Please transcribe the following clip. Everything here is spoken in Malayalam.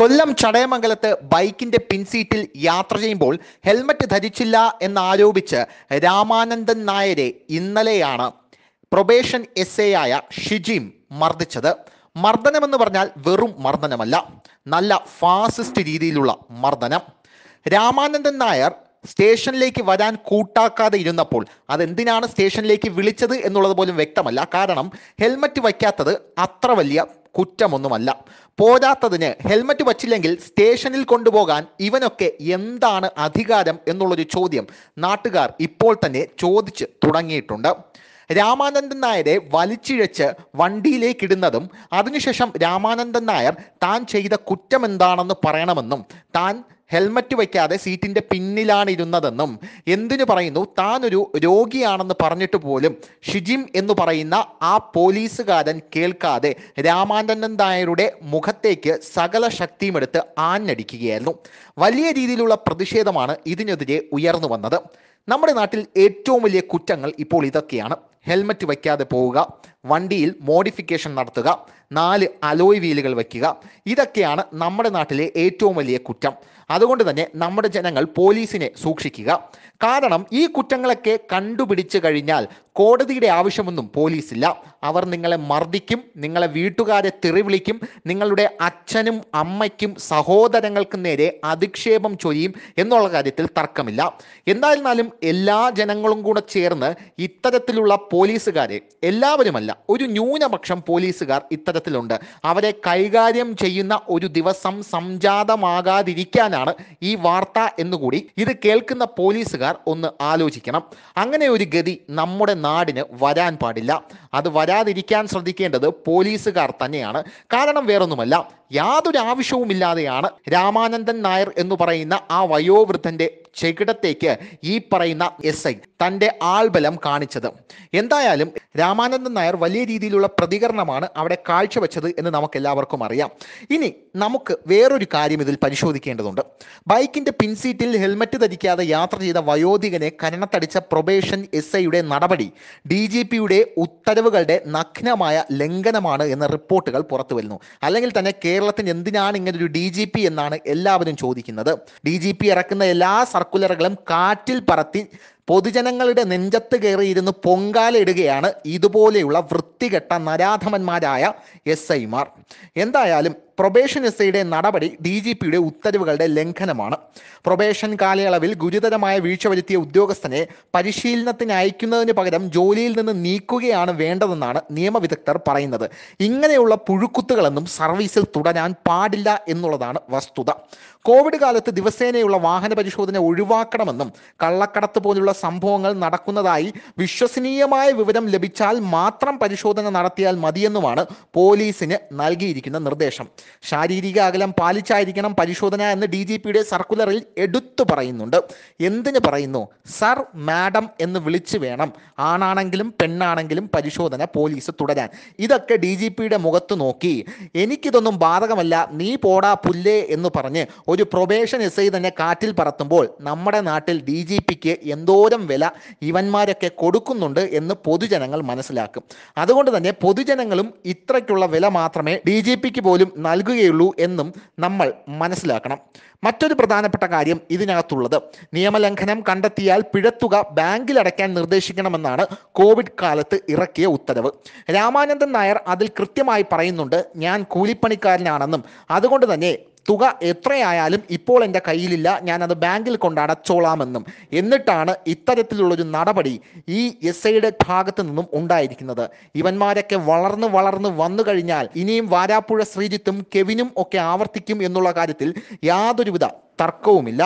കൊല്ലം ചടയമംഗലത്ത് ബൈക്കിന്റെ പിൻസീറ്റിൽ യാത്ര ചെയ്യുമ്പോൾ ഹെൽമറ്റ് ധരിച്ചില്ല എന്നാരോപിച്ച് രാമാനന്ദൻ നായരെ ഇന്നലെയാണ് പ്രൊബേഷൻ എസ് എ ആയ ഷിജിം മർദ്ദിച്ചത് മർദ്ദനമെന്ന് പറഞ്ഞാൽ വെറും മർദ്ദനമല്ല നല്ല ഫാസിസ്റ്റ് രീതിയിലുള്ള മർദ്ദനം രാമാനന്ദൻ നായർ സ്റ്റേഷനിലേക്ക് വരാൻ കൂട്ടാക്കാതെ ഇരുന്നപ്പോൾ അതെന്തിനാണ് സ്റ്റേഷനിലേക്ക് വിളിച്ചത് എന്നുള്ളത് പോലും വ്യക്തമല്ല കാരണം ഹെൽമറ്റ് വയ്ക്കാത്തത് അത്ര വലിയ കുറ്റമൊന്നുമല്ല പോരാത്തതിന് ഹെൽമറ്റ് വച്ചില്ലെങ്കിൽ സ്റ്റേഷനിൽ കൊണ്ടുപോകാൻ ഇവനൊക്കെ എന്താണ് അധികാരം എന്നുള്ളൊരു ചോദ്യം നാട്ടുകാർ ഇപ്പോൾ തന്നെ ചോദിച്ച് തുടങ്ങിയിട്ടുണ്ട് രാമാനന്ദൻ നായരെ വലിച്ചിഴച്ച് വണ്ടിയിലേക്കിടുന്നതും അതിനുശേഷം രാമാനന്ദൻ നായർ താൻ ചെയ്ത കുറ്റമെന്താണെന്ന് പറയണമെന്നും താൻ ഹെൽമറ്റ് വയ്ക്കാതെ സീറ്റിന്റെ പിന്നിലാണ് ഇരുന്നതെന്നും എന്തിനു പറയുന്നു താനൊരു രോഗിയാണെന്ന് പറഞ്ഞിട്ട് പോലും ഷിജിം എന്ന് പറയുന്ന ആ പോലീസുകാരൻ കേൾക്കാതെ രാമാനന്ദൻ നായരുടെ മുഖത്തേക്ക് സകല ശക്തിയും എടുത്ത് ആഞ്ഞടിക്കുകയായിരുന്നു വലിയ രീതിയിലുള്ള പ്രതിഷേധമാണ് ഇതിനെതിരെ ഉയർന്നു വന്നത് നമ്മുടെ നാട്ടിൽ ഏറ്റവും വലിയ കുറ്റങ്ങൾ ഇപ്പോൾ ഇതൊക്കെയാണ് ഹെൽമറ്റ് വയ്ക്കാതെ പോവുക വണ്ടിയിൽ മോഡിഫിക്കേഷൻ നടത്തുക നാല് അലോയ് വീലുകൾ വയ്ക്കുക ഇതൊക്കെയാണ് നമ്മുടെ നാട്ടിലെ ഏറ്റവും വലിയ കുറ്റം അതുകൊണ്ട് തന്നെ നമ്മുടെ ജനങ്ങൾ പോലീസിനെ സൂക്ഷിക്കുക കാരണം ഈ കുറ്റങ്ങളൊക്കെ കണ്ടുപിടിച്ചു കഴിഞ്ഞാൽ കോടതിയുടെ ആവശ്യമൊന്നും പോലീസില്ല അവർ നിങ്ങളെ മർദ്ദിക്കും നിങ്ങളെ വീട്ടുകാരെ തെറിവിളിക്കും നിങ്ങളുടെ അച്ഛനും അമ്മയ്ക്കും സഹോദരങ്ങൾക്കും നേരെ അധിക്ഷേപം ചൊരിയും എന്നുള്ള കാര്യത്തിൽ തർക്കമില്ല എന്തായിരുന്നാലും എല്ലാ ജനങ്ങളും കൂടെ ചേർന്ന് ഇത്തരത്തിലുള്ള പോലീസുകാരെ എല്ലാവരുമല്ല ഇല്ല ഒരു ന്യൂനപക്ഷം പോലീസുകാർ ഇത്തരത്തിലുണ്ട് അവരെ കൈകാര്യം ചെയ്യുന്ന ഒരു ദിവസം സംജാതമാകാതിരിക്കാനാണ് ഈ വാർത്ത എന്നുകൂടി ഇത് കേൾക്കുന്ന പോലീസുകാർ ഒന്ന് ആലോചിക്കണം അങ്ങനെ ഒരു ഗതി നമ്മുടെ നാടിന് വരാൻ പാടില്ല അത് വരാതിരിക്കാൻ ശ്രദ്ധിക്കേണ്ടത് പോലീസുകാർ തന്നെയാണ് കാരണം വേറൊന്നുമല്ല യാതൊരു ആവശ്യവുമില്ലാതെയാണ് രാമാനന്ദൻ നായർ എന്ന് പറയുന്ന ആ വയോവൃദ്ധന്റെ ചെകിടത്തേക്ക് ഈ പറയുന്ന എസ് ഐ തൻ്റെ ആൾബലം കാണിച്ചത് എന്തായാലും രാമാനന്ദൻ നായർ വലിയ രീതിയിലുള്ള പ്രതികരണമാണ് അവിടെ കാഴ്ചവെച്ചത് എന്ന് നമുക്ക് എല്ലാവർക്കും അറിയാം ഇനി നമുക്ക് വേറൊരു കാര്യം ഇതിൽ പരിശോധിക്കേണ്ടതുണ്ട് ബൈക്കിന്റെ പിൻസീറ്റിൽ ഹെൽമറ്റ് ധരിക്കാതെ യാത്ര ചെയ്ത വയോധികനെ കരണത്തടിച്ച പ്രൊബേഷൻ എസ് ഐയുടെ നടപടി ഡി ജി പിയുടെ ഉത്തരവ് ഉത്തരവുകളുടെ നഗ്നമായ ലംഘനമാണ് എന്ന റിപ്പോർട്ടുകൾ പുറത്തു വരുന്നു അല്ലെങ്കിൽ തന്നെ കേരളത്തിന് എന്തിനാണ് ഇങ്ങനെ ഒരു ഡി ജി പി എന്നാണ് എല്ലാവരും ചോദിക്കുന്നത് ഡി ജി പി ഇറക്കുന്ന എല്ലാ സർക്കുലറുകളും കാറ്റിൽ പറത്തി പൊതുജനങ്ങളുടെ നെഞ്ചത്ത് കയറിയിരുന്ന് പൊങ്കാലയിടുകയാണ് ഇതുപോലെയുള്ള വൃത്തികെട്ട നരാധമന്മാരായ എസ് ഐമാർ എന്തായാലും പ്രൊബേഷൻ എസ് ഐയുടെ നടപടി ഡി ജി പിയുടെ ഉത്തരവുകളുടെ ലംഘനമാണ് പ്രൊബേഷൻ കാലയളവിൽ ഗുരുതരമായ വീഴ്ച വരുത്തിയ ഉദ്യോഗസ്ഥനെ പരിശീലനത്തിന് അയക്കുന്നതിന് പകരം ജോലിയിൽ നിന്ന് നീക്കുകയാണ് വേണ്ടതെന്നാണ് നിയമവിദഗ്ധർ പറയുന്നത് ഇങ്ങനെയുള്ള പുഴുക്കുത്തുകളെന്നും സർവീസിൽ തുടരാൻ പാടില്ല എന്നുള്ളതാണ് വസ്തുത കോവിഡ് കാലത്ത് ദിവസേനയുള്ള വാഹന പരിശോധന ഒഴിവാക്കണമെന്നും കള്ളക്കടത്ത് പോലുള്ള സംഭവങ്ങൾ നടക്കുന്നതായി വിശ്വസനീയമായ വിവരം ലഭിച്ചാൽ മാത്രം പരിശോധന നടത്തിയാൽ മതിയെന്നുമാണ് പോലീസിന് നൽകിയിരിക്കുന്ന നിർദ്ദേശം ശാരീരിക അകലം പാലിച്ചായിരിക്കണം പരിശോധന എന്ന് ഡി ജി പിയുടെ സർക്കുലറിൽ എടുത്തു പറയുന്നുണ്ട് എന്തിന് പറയുന്നു സർ മാഡം എന്ന് വിളിച്ചു വേണം ആണാണെങ്കിലും പെണ്ണാണെങ്കിലും പരിശോധന പോലീസ് തുടരാൻ ഇതൊക്കെ ഡി ജി പിയുടെ മുഖത്ത് നോക്കി എനിക്കിതൊന്നും ബാധകമല്ല നീ പോടാ പുല്ലേ എന്ന് പറഞ്ഞ് ഒരു പ്രൊബേഷൻ എസ് ഐ തന്നെ കാറ്റിൽ പറത്തുമ്പോൾ നമ്മുടെ നാട്ടിൽ ഡി ജി പിക്ക് എന്തോരം വില ഇവന്മാരൊക്കെ കൊടുക്കുന്നുണ്ട് എന്ന് പൊതുജനങ്ങൾ മനസ്സിലാക്കും അതുകൊണ്ട് തന്നെ പൊതുജനങ്ങളും ഇത്രയ്ക്കുള്ള വില മാത്രമേ ഡി ജി പിക്ക് പോലും നൽകുകയുള്ളൂ എന്നും നമ്മൾ മനസ്സിലാക്കണം മറ്റൊരു പ്രധാനപ്പെട്ട കാര്യം ഇതിനകത്തുള്ളത് നിയമലംഘനം കണ്ടെത്തിയാൽ പിഴത്തുക ബാങ്കിൽ അടയ്ക്കാൻ നിർദ്ദേശിക്കണമെന്നാണ് കോവിഡ് കാലത്ത് ഇറക്കിയ ഉത്തരവ് രാമാനന്ദൻ നായർ അതിൽ കൃത്യമായി പറയുന്നുണ്ട് ഞാൻ കൂലിപ്പണിക്കാരനാണെന്നും അതുകൊണ്ട് തന്നെ തുക എത്രയായാലും ഇപ്പോൾ എൻ്റെ കയ്യിലില്ല ഞാനത് ബാങ്കിൽ കൊണ്ടടച്ചോളാമെന്നും എന്നിട്ടാണ് ഇത്തരത്തിലുള്ളൊരു നടപടി ഈ എസ് ഐയുടെ ഭാഗത്ത് നിന്നും ഉണ്ടായിരിക്കുന്നത് ഇവന്മാരൊക്കെ വളർന്ന് വളർന്ന് വന്നു കഴിഞ്ഞാൽ ഇനിയും വാരാപ്പുഴ ശ്രീജിത്തും കെവിനും ഒക്കെ ആവർത്തിക്കും എന്നുള്ള കാര്യത്തിൽ യാതൊരുവിധ തർക്കവുമില്ല